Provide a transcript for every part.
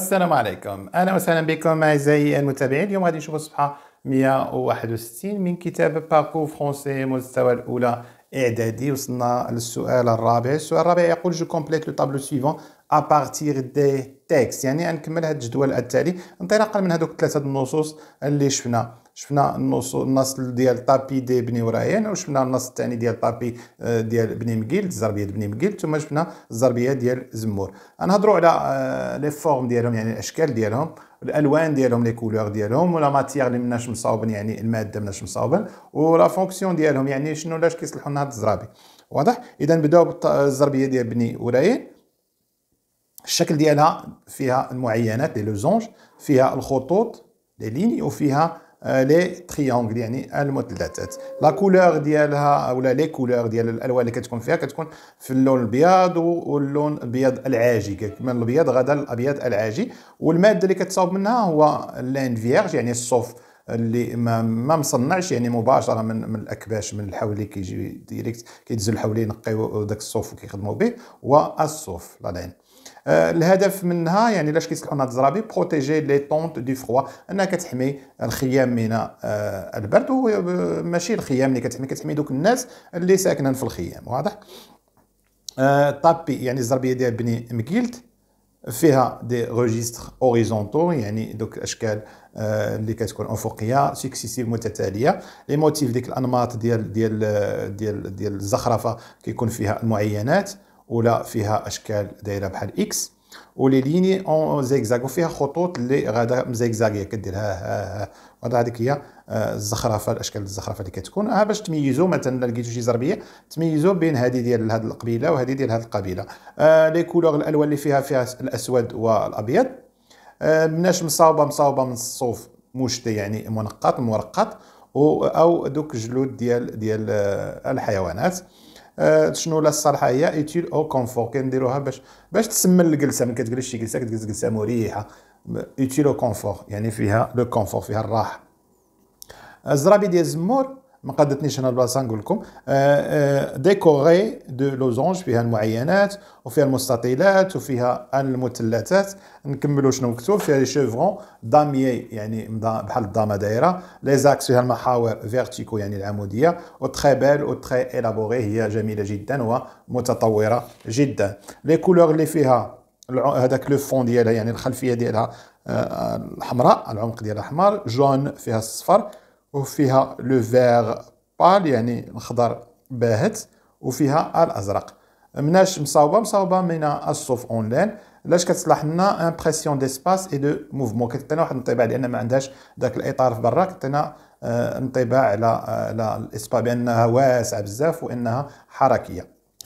السلام عليكم اهلا وسهلا بكم اعزائي المتابعين اليوم غادي نشوفوا الصفحه 161 من كتاب باركو فرونسي مستوى الاولى اعدادي وصلنا للسؤال الرابع السؤال الرابع يقول جو كومبليت لو طابلو سيفون ا بارتير دي تيكست يعني نكمل هذا الجدول التالي انطلاقا من هذوك ثلاثه النصوص اللي شفنا شفنا النص النص ديال طابي دي بني ورايان وشفنا النص الثاني ديال طابي ديال بني مقيل الزربيه ديال بني مقيل ثم شفنا الزربيه ديال زمور نهضروا على لي فورم ديالهم يعني الاشكال ديالهم الالوان ديالهم لي كولور ديالهم ولا ماتيير اللي مناش مصاوبين يعني الماده مناش مصاوبين ولا فونكسيون ديالهم يعني شنو لاش كيصلحوا لنا هاد الزرابي واضح اذا نبداو بالزربيه ديال بني ورايان الشكل ديالها فيها المعينات لي لوزونج فيها الخطوط لي ليني وفيها لي تريونغل يعني المثلثات لا كولور ديالها ولا لي كولور ديال الالوان اللي كتكون فيها كتكون في اللون الابيض واللون الابيض العاجي من الابيض غدا الابيض العاجي والماده اللي كتصاوب منها هو لين فيرج يعني الصوف اللي ما, ما مصنعش يعني مباشره من, من الاكباش من الحول اللي كيجي ديريكت كيتزل الحول ينقيو داك الصوف وكيخدموا به والصوف لا لين آه، الهدف منها يعني لاش كيصلحوا هاد الزرابي بروتيجي لي طونت دي فخوا انها كتحمي الخيام من آه، البرد وماشي آه، الخيام اللي كتحمي كتحمي دوك الناس اللي ساكنين في الخيام واضح طابي يعني الزربيه ديال بني مكيلت فيها دي ريجستر اوريزونتو يعني دوك اشكال اللي كتكون افقيه سكسيسيف متتاليه لي موتيف ديك الانماط ديال ديال ديال ديال الزخرفه كيكون فيها المعينات ولا فيها اشكال دايره بحال اكس ولي ليني اون زيكزاك وفيها خطوط اللي غادا مزيكزاكيه كدير ها ها ها هذا هذيك هي آه، الزخرفه الاشكال الزخرفه اللي كتكون ها آه، باش تميزوا مثلا لقيتوا شي زربيه تميزوا بين هذه ديال هذه القبيله وهذه ديال هذه القبيله آه لي كولور الالوان اللي فيها فيها الاسود والابيض آه مناش مصاوبه مصاوبه من الصوف مشتة يعني منقط مرقط او دوك جلود ديال ديال آه، الحيوانات أه، شنو لا الصالحه هي ايتيل او كونفور كنديروها باش باش تسمن الجلسه ما كتجلس شي جلسه كتجلس جلسه مريحه ايتيل او كونفور يعني فيها لو كونفور فيها الراحه الزرابي ديال الزمور ما قدتنيش انا البلاصه نقول لكم آه، آه، ديكوري دو لوزونج فيها المعينات وفيها المستطيلات وفيها المثلثات نكملوا شنو مكتوب فيها لي شيفرون داميي يعني بحال الضامه دايره لي زاكس فيها المحاور فيرتيكو يعني العموديه و وتري بيل تري الابوري هي جميله جدا ومتطوره جدا لي كولور اللي فيها هذاك لو فون ديالها يعني الخلفيه ديالها آه، الحمراء العمق ديالها احمر جون فيها الصفر وفيها لو فيغ بال يعني الخضر باهت وفيها الازرق مناش مصاوبه مصاوبه من الصوف اونلاين علاش كتصلح لنا امبرسيون ديسباس اي دو موفمون كتعطينا واحد الانطباع لان ما عندهاش داك الاطار في برا كتعطينا آه، انطباع على على آه، الاسبا بانها واسعه بزاف وانها حركيه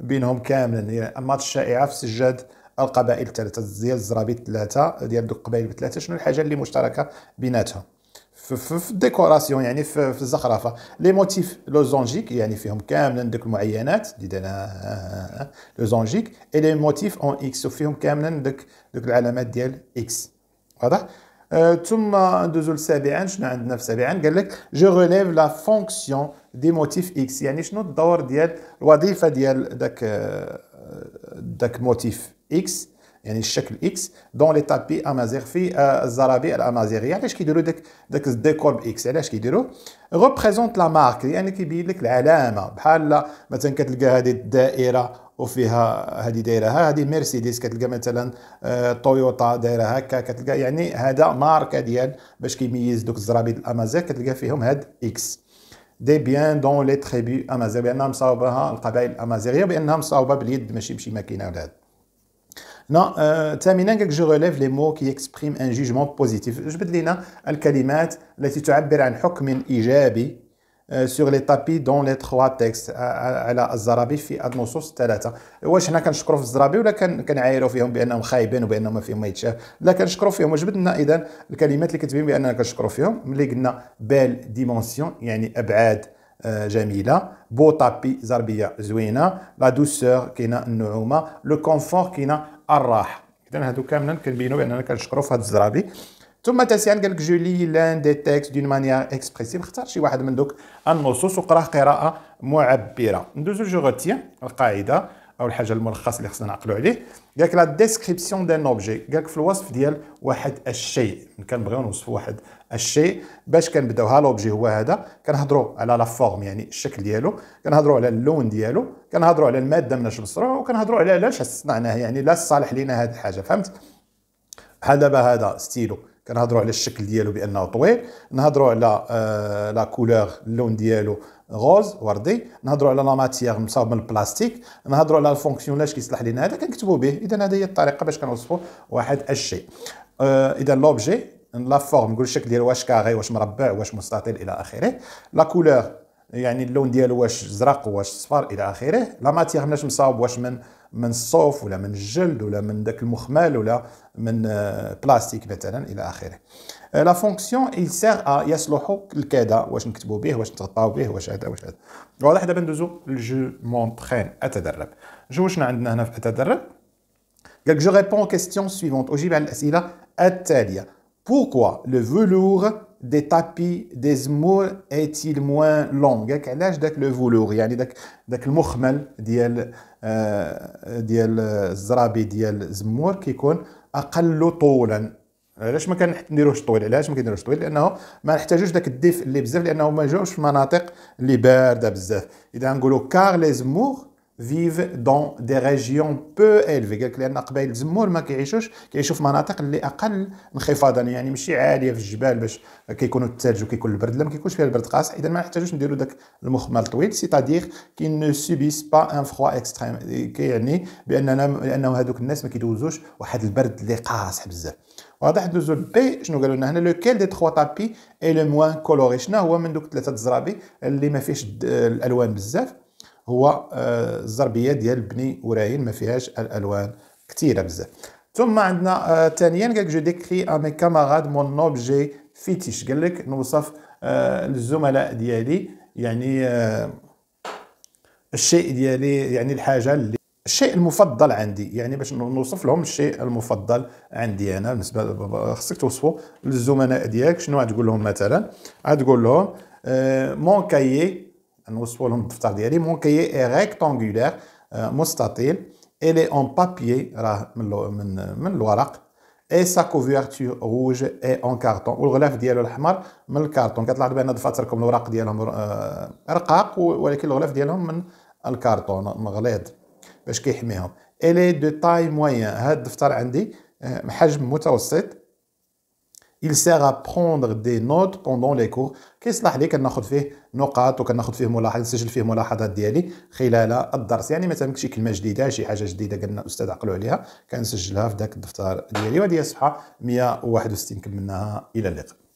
بينهم كاملا هي يعني ماتش شائعه في سجاد القبائل الثلاثه ديال الزرابيط الثلاثه ديال دوك القبائل الثلاثه شنو الحاجه اللي مشتركه بيناتهم في الديكوراسيون يعني في, في الزخرفه لي موتيف لوزونجيك يعني فيهم كاملا دوك المعينات اللي درنا لوزونجيك اي لي موتيف اون اكس وفيهم كاملا دوك دوك العلامات ديال اكس واضح ثم ندوزو لسابعا شنو عندنا في سابعا قال لك جو غوليف لا فونكسيون دي موتيف اكس يعني شنو الدور ديال الوظيفه ديال داك داك موتيف اكس يعني الشكل اكس دون لي تابي امازيغ في الزرابي الامازيغيه علاش كيديروا داك داك الديكور باكس علاش كيديروا ريبريزونت لا مارك يعني كيبين لك العلامه بحال مثلا كتلقى هذه الدائره وفيها هذه دايرها هذه مرسيدس كتلقى مثلا آه، تويوتا دايره هكا كتلقى يعني هذا ماركه ديال باش كيميز دوك الزرابيط الامازيغ كتلقى فيهم هاد اكس دي بيان دون لي تريبي امازيغ بانها مصاوبه القبائل الامازيغيه بانها مصاوبه باليد ماشي بشي ماكينه ولا هاد Non, ثامنا euh، je relève les mots qui expriment un jugement positif. جبد لينا الكلمات التي تعبر عن حكم ايجابي سور لي تابي دون لي تخوا تيكست على الزرابي في هاد النصوص الثلاثه واش حنا كنشكروا في الزرابي ولا كنعايروا فيهم بانهم خايبين وبانهم ما فيهم ما يتشاف لا كنشكروا فيهم بدنا اذا الكلمات اللي كتبين باننا كنشكروا فيهم ملي قلنا بال ديمونسيون يعني ابعاد جميله بو تابي زربيه زوينه لا دوسور كاينه النعومه لو كونفور كاينه الراحه اذا هادو كاملين كنبينوا باننا كنشكروا في هاد الزرابي ثم تسيان قال لك جولي لان دي تيكست دون مانيير اكسبريسيف اختار شي واحد من دوك النصوص وقراه قراءه معبره ندوزو جو غوتيان القاعده او الحاجه الملخص اللي خصنا نعقلوا عليه قال لك لا ديسكريبسيون دان اوبجي قال لك في الوصف ديال واحد الشيء كنبغيو نوصفوا واحد الشيء باش كنبداو ها لوبجي هو هذا كنهضروا على لا فورم يعني الشكل ديالو كنهضروا على اللون ديالو كنهضروا على الماده من اش مصنوع وكنهضروا على علاش صنعناه يعني لا صالح لينا هذه الحاجه فهمت هذا بهذا ستيلو كنهضروا على الشكل ديالو بانه طويل نهضروا آه، على لا كولور اللون ديالو غوز وردي نهضروا على لا ماتيير مصاوب من البلاستيك نهضروا على الفونكسيون لاش كيصلح لينا هذا كنكتبوا به اذا هذه هي الطريقه باش كنوصفوا واحد الشيء آه، اذا لوبجي لا فورم نقول الشكل ديالو واش كاغي واش مربع واش مستطيل الى اخره لا كولور يعني اللون ديالو واش زرق واش صفر الى اخره لا ماتيغ مناش مصاوب واش من من الصوف ولا من الجلد ولا من داك المخمل ولا من بلاستيك آه، مثلا الى اخره لا آه، فونكسيون il sert à يصلح لكذا واش نكتبوا به واش نتغطاو به واش هذا واش هذا واضح دابا ندوزو لجو مونترين اتدرب جو شنو عندنا هنا في اتدرب قالك جو ريبون aux سويفونت اجيب على الاسئله التاليه pourquoi le velours دي تابي دي زمور ايتيل موان لونغ هيك علاش داك لو فولور يعني داك داك المخمل ديال آه، ديال آه، الزرابي ديال الزمور كيكون اقل طولا علاش ما كنديروش طويل علاش ما كنديروش طويل لانه ما نحتاجوش داك الدفء اللي بزاف لانه ما جاوش في مناطق اللي بارده بزاف اذا نقولوا كار لي زمور فيف دون دي ريجيون بو الفي قال لك لان قبائل زمور ما كيعيشوش كيعيشوا في مناطق اللي اقل انخفاضا يعني ماشي عاليه في الجبال باش كيكونوا الثلج وكيكون البرد لا ما كيكونش فيها البرد قاصح اذا ما نحتاجوش نديروا داك المخمل طويل سيتادير كي نو سوبيس با ان فخوا اكستريم كيعني باننا لانه هذوك الناس ما كيدوزوش واحد البرد اللي قاصح بزاف واضح دوزو بي شنو قالوا لنا هنا لو كيل دي تخوا تابي اي لو موان كولوري شنو هو من دوك ثلاثه الزرابي اللي ما فيهش الالوان بزاف هو آه، الزربيه ديال بني وراين ما فيهاش الالوان كثيره بزاف ثم عندنا ثانيا آه، قالك جو ديكري ا مي كاماراد مون اوبجي فيتيش قال لك نوصف آه، الزملاء ديالي يعني الشيء ديالي يعني الحاجه اللي الشيء المفضل عندي يعني باش نوصف لهم الشيء المفضل عندي انا بالنسبه خصك توصفوا للزملاء ديالك شنو غتقول لهم مثلا غتقول لهم مون كايي نوصفوا لهم الدفتر ديالي مون كي ريكتانغولير مستطيل الي اون بابيي راه من من من الورق اي سا كوفيرتور روج اي اون كارتون والغلاف ديالو الاحمر من الكارتون كتلاحظ بان دفاتركم الوراق ديالهم آه، رقاق ولكن الغلاف ديالهم من الكارتون مغليظ باش كيحميهم الي دو تاي موين هاد الدفتر عندي آه، حجم متوسط il sert à prendre des notes pendant les cours كيصلح لي كناخذ فيه نقاط وكناخذ فيه ملاحظات نسجل فيه ملاحظات ديالي خلال الدرس يعني مثلا شي كلمه جديده شي حاجه جديده قالنا الاستاذ عقلوا عليها كنسجلها في ذاك الدفتر ديالي وهذه الصفحه 161 كملناها الى اللقاء